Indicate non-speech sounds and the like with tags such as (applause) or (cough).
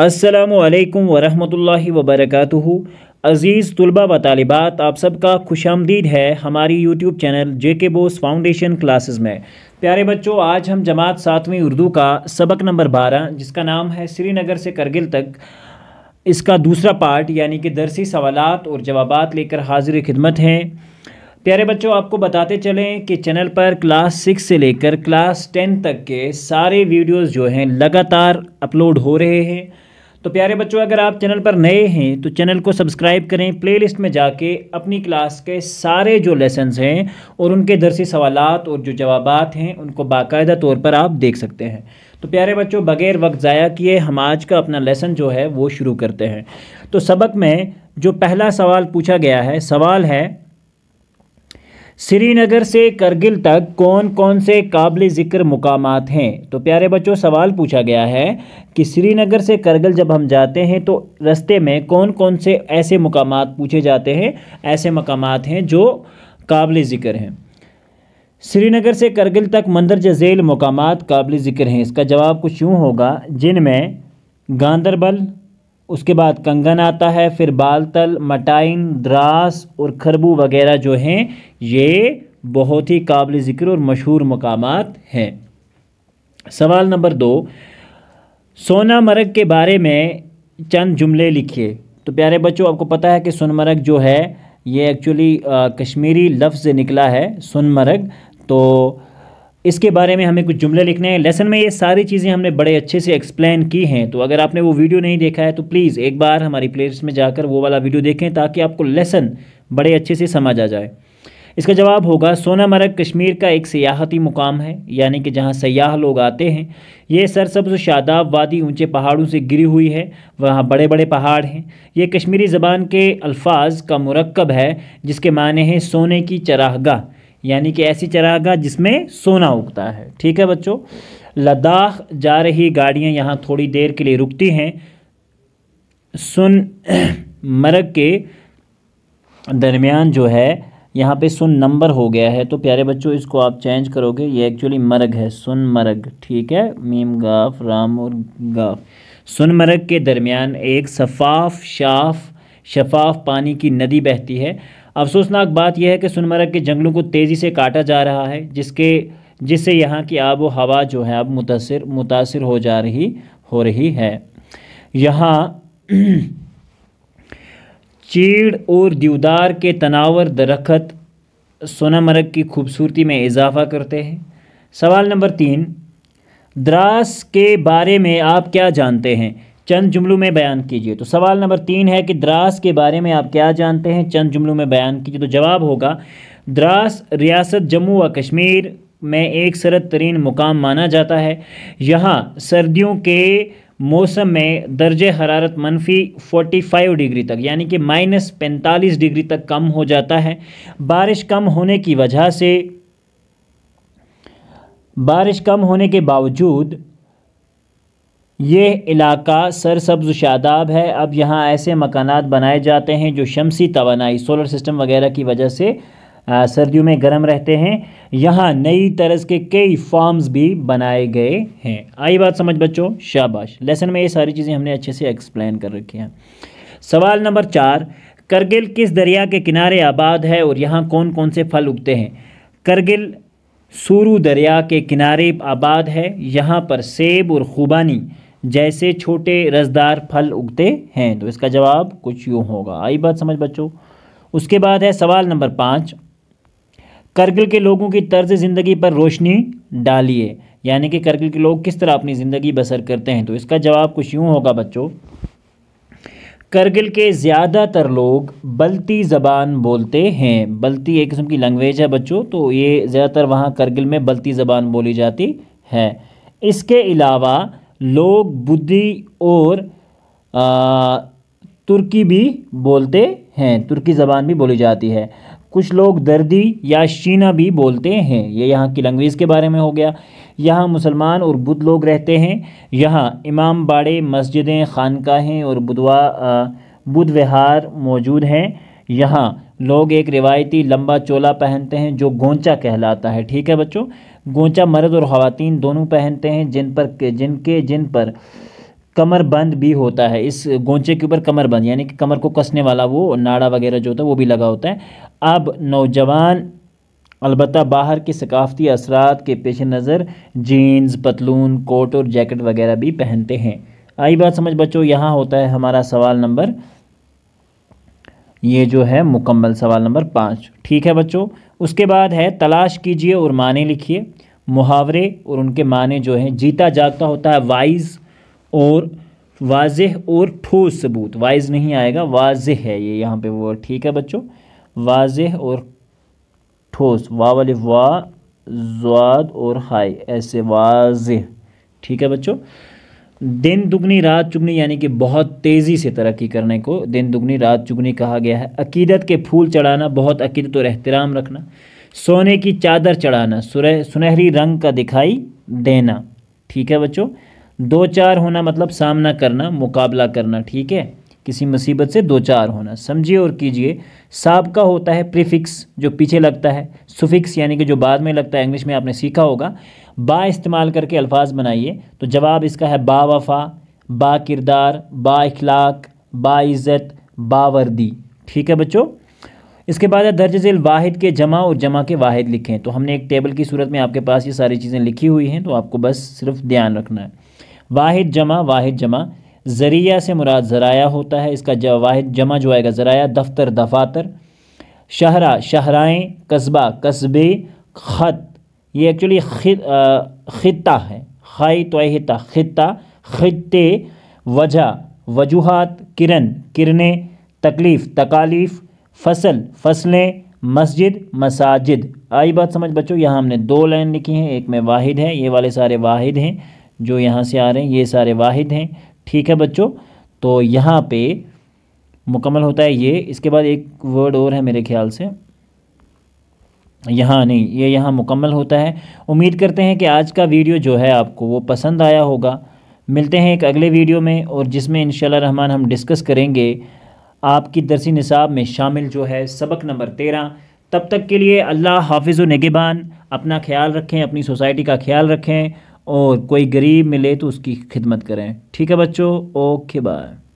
असलकम वरहमल वबरक अज़ीज़ तलबा व तालिबात आप सबका खुश आमदीद है हमारी यूट्यूब चैनल जे के बोस फाउंडेशन क्लासेस में प्यारे बच्चों आज हम जमात सातवीं उर्दू का सबक नंबर बारह जिसका नाम है श्रीनगर से करगिल तक इसका दूसरा पार्ट यानी कि दरसी सवालत और जवाब लेकर हाजिर खिदमत हैं प्यारे बच्चों आपको बताते चलें कि चैनल पर क्लास सिक्स से लेकर क्लास टेन तक के सारे वीडियोस जो हैं लगातार अपलोड हो रहे हैं तो प्यारे बच्चों अगर आप चैनल पर नए हैं तो चैनल को सब्सक्राइब करें प्लेलिस्ट में जाके अपनी क्लास के सारे जो लेसन हैं और उनके दरसी सवाल और जो जवाब हैं उनको बाकायदा तौर पर आप देख सकते हैं तो प्यारे बच्चों बगैर वक्त ज़ाया किए हम आज का अपना लेसन जो है वो शुरू करते हैं तो सबक में जो पहला सवाल पूछा गया है सवाल है श्रीनगर से करगिल तक कौन कौन से काबिल ज़िक्र मुकाम हैं तो प्यारे बच्चों सवाल पूछा गया है कि श्रीनगर से करगिल जब हम जाते हैं तो रस्ते में कौन कौन से ऐसे मुकाम पूछे जाते हैं ऐसे मकाम हैं जो काबिल ज़िक्र हैं श्रीनगर से करगिल तक मंदरज झेल मकाम काबिल ज़िक्र हैं इसका जवाब कुछ यूँ होगा जिनमें गांदरबल उसके बाद कंगन आता है फिर बालतल मटाइन द्रास और खरबू वगैरह जो हैं ये बहुत ही काबिल ज़िक्र और मशहूर मकाम हैं सवाल नंबर दो सोनामर्ग के बारे में चंद जुमले लिखिए तो प्यारे बच्चों आपको पता है कि सोनमर्ग जो है ये एक्चुअली कश्मीरी लफ्ज़ से निकला है सोनमर्ग तो इसके बारे में हमें कुछ जुमले लिखने हैं लेसन में ये सारी चीज़ें हमने बड़े अच्छे से एक्सप्लेन की हैं तो अगर आपने वो वीडियो नहीं देखा है तो प्लीज़ एक बार हमारी प्लेलिस्ट में जाकर वो वाला वीडियो देखें ताकि आपको लेसन बड़े अच्छे से समझ आ जाए इसका जवाब होगा सोनामर्ग कश्मीर का एक सियाहती मुकाम है यानी कि जहाँ सयाह लोग आते हैं ये सरसब्ज शादाब वादी ऊँचे पहाड़ों से गिरी हुई है वहाँ बड़े बड़े पहाड़ हैं ये कश्मीरी ज़बान के अल्फाज का मरकब है जिसके माने हैं सोने की चराहगा यानी कि ऐसी चरागाह जिसमें सोना उगता है ठीक है बच्चों लद्दाख जा रही गाड़ियां यहाँ थोड़ी देर के लिए रुकती हैं सुन (clears throat) मरग के दरमियान जो है यहाँ पे सुन नंबर हो गया है तो प्यारे बच्चों इसको आप चेंज करोगे ये एक्चुअली मरग है सुन मरग ठीक है मीम गाफ राम और गाफ सुन मरग के दरमियान एक शफाफ शाफ शफाफ पानी की नदी बहती है अफसोसनाक बात यह है कि सोनमर्ग के जंगलों को तेज़ी से काटा जा रहा है जिसके जिससे यहाँ की आबो हवा जो है अब मुतासर मुतासर हो जा रही हो रही है यहाँ (clears throat) चीड़ और दीवदार के तनावर दरखत सोनामर्ग की खूबसूरती में इजाफा करते हैं सवाल नंबर तीन द्रास के बारे में आप क्या जानते हैं चंद जुमलों में बयान कीजिए तो सवाल नंबर तीन है कि द्रास के बारे में आप क्या जानते हैं चंद जुमलों में बयान कीजिए तो जवाब होगा द्रास रियासत जम्मू व कश्मीर में एक सरद तरीन मुकाम माना जाता है यहाँ सर्दियों के मौसम में दर्ज हरारत मनफी 45 डिग्री तक यानी कि माइनस पैंतालीस डिग्री तक कम हो जाता है बारिश कम होने की वजह से बारिश कम होने के बावजूद ये इलाका सरसब्ज शादाब है अब यहाँ ऐसे मकानात बनाए जाते हैं जो शमसी तोानाई सोलर सिस्टम वगैरह की वजह से सर्दियों में गर्म रहते हैं यहाँ नई तरह के कई फॉर्म्स भी बनाए गए हैं आई बात समझ बच्चों शाबाश लेसन में ये सारी चीज़ें हमने अच्छे से एक्सप्लेन कर रखी हैं सवाल नंबर चार करगिल किस दरिया के किनारे आबाद है और यहाँ कौन कौन से फल उगते हैं करगिल सूरू दरिया के किनारे आबाद है यहाँ पर सेब और खुबानी जैसे छोटे रसदार फल उगते हैं तो इसका जवाब कुछ यूँ होगा आई बात समझ बच्चों उसके बाद है सवाल नंबर पाँच करगिल के लोगों की तर्ज ज़िंदगी पर रोशनी डालिए यानी कि करगिल के लोग किस तरह अपनी ज़िंदगी बसर करते हैं तो इसका जवाब कुछ यूँ होगा बच्चों करगिल के ज़्यादातर लोग बलती ज़बान बोलते हैं बलती एक किस्म की लैंग्वेज है बच्चों तो ये ज़्यादातर वहाँ करगिल में बलती ज़बान बोली जाती है इसके अलावा लोग बुद्धि और आ, तुर्की भी बोलते हैं तुर्की ज़बान भी बोली जाती है कुछ लोग दर्दी या शीना भी बोलते हैं ये यहाँ की लैंग्वेज के बारे में हो गया यहाँ मुसलमान और बुद्ध लोग रहते हैं यहाँ इमाम बाड़े मस्जिदें खानकाहें और बुधवा बुद्ध विहार मौजूद हैं यहाँ लोग एक रिवायती लंबा चोला पहनते हैं जो गोंचा कहलाता है ठीक है बच्चों गोंचा मर्द और ख़वातीन दोनों पहनते हैं जिन पर जिनके जिन पर कमर बंद भी होता है इस गोंचे के ऊपर कमर बंद यानी कि कमर को कसने वाला वो नाड़ा वगैरह जो होता है वो भी लगा होता है अब नौजवान अलबत् बाहर के सकाफती असरात के पेश नज़र जीन्स पतलून कोट और जैकेट वगैरह भी पहनते हैं आई बात समझ बच्चों यहाँ होता है हमारा सवाल नंबर ये जो है मुकम्मल सवाल नंबर पाँच ठीक है बच्चों उसके बाद है तलाश कीजिए और माने लिखिए मुहावरे और उनके माने जो हैं जीता जागता होता है वाइज और वाज और ठोस सबूत वाइज नहीं आएगा वाज है ये यहाँ पे वो ठीक है बच्चों वाज और ठोस वा वाले वा जवाद और हाय ऐसे वाज ठीक है बच्चों दिन दुगनी रात चुगनी यानी कि बहुत तेज़ी से तरक्की करने को दिन दुगनी रात चुगनी कहा गया है अकीदत के फूल चढ़ाना बहुत अकीदत और एहतराम रखना सोने की चादर चढ़ाना सुनहरी रंग का दिखाई देना ठीक है बच्चों दो चार होना मतलब सामना करना मुकाबला करना ठीक है किसी मुसीबत से दो चार होना समझिए और कीजिए साब का होता है प्रीफिक्स जो पीछे लगता है सुफिक्स यानी कि जो बाद में लगता है इंग्लिश में आपने सीखा होगा बा इस्तेमाल करके अल्फाज बनाइए तो जवाब इसका है बा वफ़ा बा किरदार बा इखलाक बा इज़्ज़त बा वर्दी ठीक है बच्चों इसके बाद है दर्ज झेल वाहिद के जमा और जमा के वाहिद लिखें तो हमने एक टेबल की सूरत में आपके पास ये सारी चीज़ें लिखी हुई हैं तो आपको बस सिर्फ ध्यान रखना है वाहिद जमा वाहिद जमा ज़रिया से मुराद ज़राया होता है इसका वाहिद जमा जो आएगा ज़राया दफ्तर दफातर शहरा शहराएँ कस्बा कस्बे ख़त ये एक्चुअली खत् है खाई तो खिता खत्ते वजह वजूहत किरण किरणें तकलीफ़ तकालीफ फसल फसलें मस्जिद मसाजिद आई बात समझ बच्चों यहाँ हमने दो लाइन लिखी हैं एक में वाहिद है ये वाले सारे वाहिद हैं जो यहाँ से आ रहे हैं ये सारे वाहिद हैं ठीक है बच्चों तो यहाँ पे मुकम्मल होता है ये इसके बाद एक वर्ड और है मेरे ख्याल से यहाँ नहीं ये यह यहाँ मुकम्मल होता है उम्मीद करते हैं कि आज का वीडियो जो है आपको वो पसंद आया होगा मिलते हैं एक अगले वीडियो में और जिसमें इन रहमान हम डिस्कस करेंगे आपकी दरसी निसाब में शामिल जो है सबक नंबर तेरह तब तक के लिए अल्लाह हाफिज़ नगेबान अपना ख्याल रखें अपनी सोसाइटी का ख्याल रखें और कोई गरीब मिले तो उसकी खिदमत करें ठीक है बच्चों ओके बाय